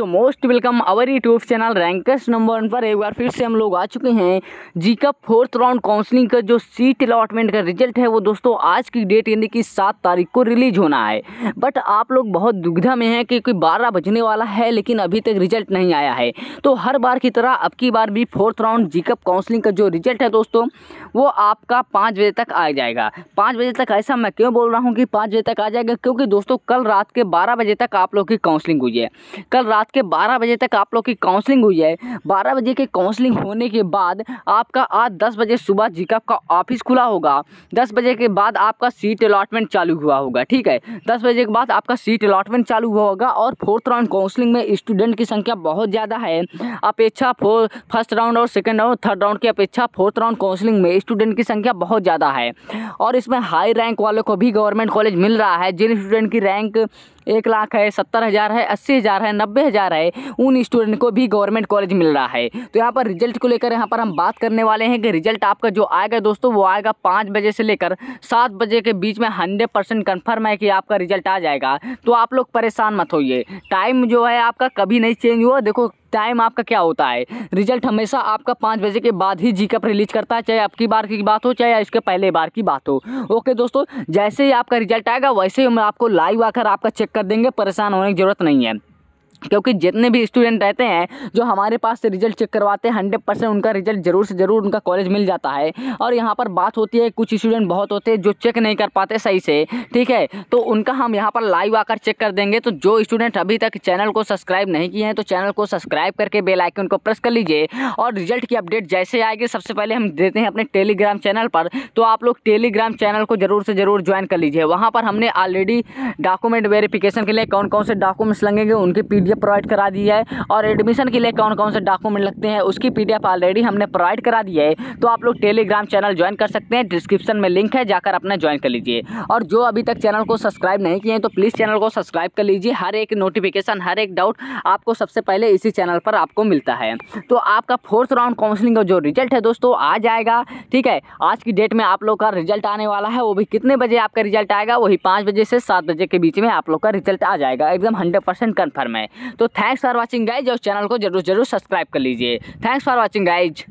so most welcome our YouTube channel rankers number one पर एक बार फिर से हम लोग आ चुके हैं जी का फोर्थ राउंड काउंसलिंग का जो सीट अलॉटमेंट का रिजल्ट है वो दोस्तों आज की डेट यानी कि सात तारीख को रिलीज होना है बट आप लोग बहुत दुविधा में हैं क्योंकि बारह बजने वाला है लेकिन अभी तक रिजल्ट नहीं आया है तो हर बार की तरह अब की बार भी फोर्थ राउंड जी काउंसलिंग का जो रिजल्ट है दोस्तों वो आपका पाँच बजे तक आ जाएगा पाँच बजे तक ऐसा मैं क्यों बोल रहा हूँ कि पाँच बजे तक आ जाएगा क्योंकि दोस्तों कल रात के बारह बजे तक आप लोग की काउंसलिंग हुई है कल रात के बारह बजे तक आप लोग की काउंसलिंग हुई है बारह बजे के काउंसलिंग होने के बाद आपका आज दस बजे सुबह जिकअप का ऑफिस खुला होगा दस बजे के बाद आपका सीट अलाटमेंट चालू हुआ होगा ठीक है दस बजे के बाद आपका सीट अलाटमेंट चालू हुआ होगा और फोर्थ राउंड काउंसलिंग में स्टूडेंट की संख्या बहुत ज़्यादा है अपेक्षा फर्स्ट राउंड और सेकेंड राउंड थर्ड राउंड की अपेक्षा फोर्थ राउंड काउंसलिंग में स्टूडेंट की संख्या बहुत ज़्यादा है और इसमें हाई रैंक वालों को भी गवर्नमेंट कॉलेज मिल रहा है जिन स्टूडेंट की रैंक एक लाख है सत्तर हज़ार है अस्सी हज़ार है नब्बे हज़ार है उन स्टूडेंट को भी गवर्नमेंट कॉलेज मिल रहा है तो यहाँ पर रिजल्ट को लेकर यहाँ पर हम बात करने वाले हैं कि रिजल्ट आपका जो आएगा दोस्तों वो आएगा पाँच बजे से लेकर सात बजे के बीच में हंड्रेड परसेंट कन्फर्म है कि आपका रिजल्ट आ जाएगा तो आप लोग परेशान मत होइए टाइम जो है आपका कभी नहीं चेंज हुआ देखो टाइम आपका क्या होता है रिजल्ट हमेशा आपका पाँच बजे के बाद ही जी कप रिलीज करता है चाहे आपकी बार की बात हो चाहे इसके पहले बार की बात हो ओके दोस्तों जैसे ही आपका रिजल्ट आएगा वैसे ही हम आपको लाइव आकर आपका चेक कर देंगे परेशान होने की ज़रूरत नहीं है क्योंकि जितने भी स्टूडेंट रहते हैं जो हमारे पास से रिजल्ट चेक करवाते हैं हंड्रेड परसेंट उनका रिजल्ट ज़रूर से ज़रूर उनका कॉलेज मिल जाता है और यहाँ पर बात होती है कुछ स्टूडेंट बहुत होते हैं जो चेक नहीं कर पाते सही से ठीक है तो उनका हम यहाँ पर लाइव आकर चेक कर देंगे तो जो स्टूडेंट अभी तक चैनल को सब्सक्राइब नहीं किए हैं तो चैनल को सब्सक्राइब करके बेलाइकन को प्रेस कर लीजिए और रिजल्ट की अपडेट जैसे आएगी सबसे पहले हम देते हैं अपने टेलीग्राम चैनल पर तो आप लोग टेलीग्राम चैनल को ज़रूर से ज़रूर ज्वाइन कर लीजिए वहाँ पर हमने ऑलरेडी डॉक्यूमेंट वेरीफिकेशन के लिए कौन कौन से डॉक्यूमेंट्स लगेंगे उनके पी मुझे प्रोवाइड करा दी है और एडमिशन के लिए कौन कौन से डॉक्यूमेंट लगते हैं उसकी पी ऑलरेडी हमने प्रोवाइड करा दी है तो आप लोग टेलीग्राम चैनल ज्वाइन कर सकते हैं डिस्क्रिप्शन में लिंक है जाकर अपना ज्वाइन कर लीजिए और जो अभी तक चैनल को सब्सक्राइब नहीं किए हैं तो प्लीज़ चैनल को सब्सक्राइब कर लीजिए हर एक नोटिफिकेशन हर एक डाउट आपको सबसे पहले इसी चैनल पर आपको मिलता है तो आपका फोर्थ राउंड काउंसलिंग का जो रिजल्ट है दोस्तों आ जाएगा ठीक है आज की डेट में आप लोग का रिजल्ट आने वाला है वो भी कितने बजे आपका रिजल्ट आएगा वही पाँच बजे से सात बजे के बीच में आप लोग का रिजल्ट आ जाएगा एकदम हंड्रेड परसेंट कन्फर्म है तो थैंक्स फॉर वॉचिंग गाइज और चैनल को जरूर जरूर सब्सक्राइब कर लीजिए थैंक्स फॉर वॉचिंग गाइज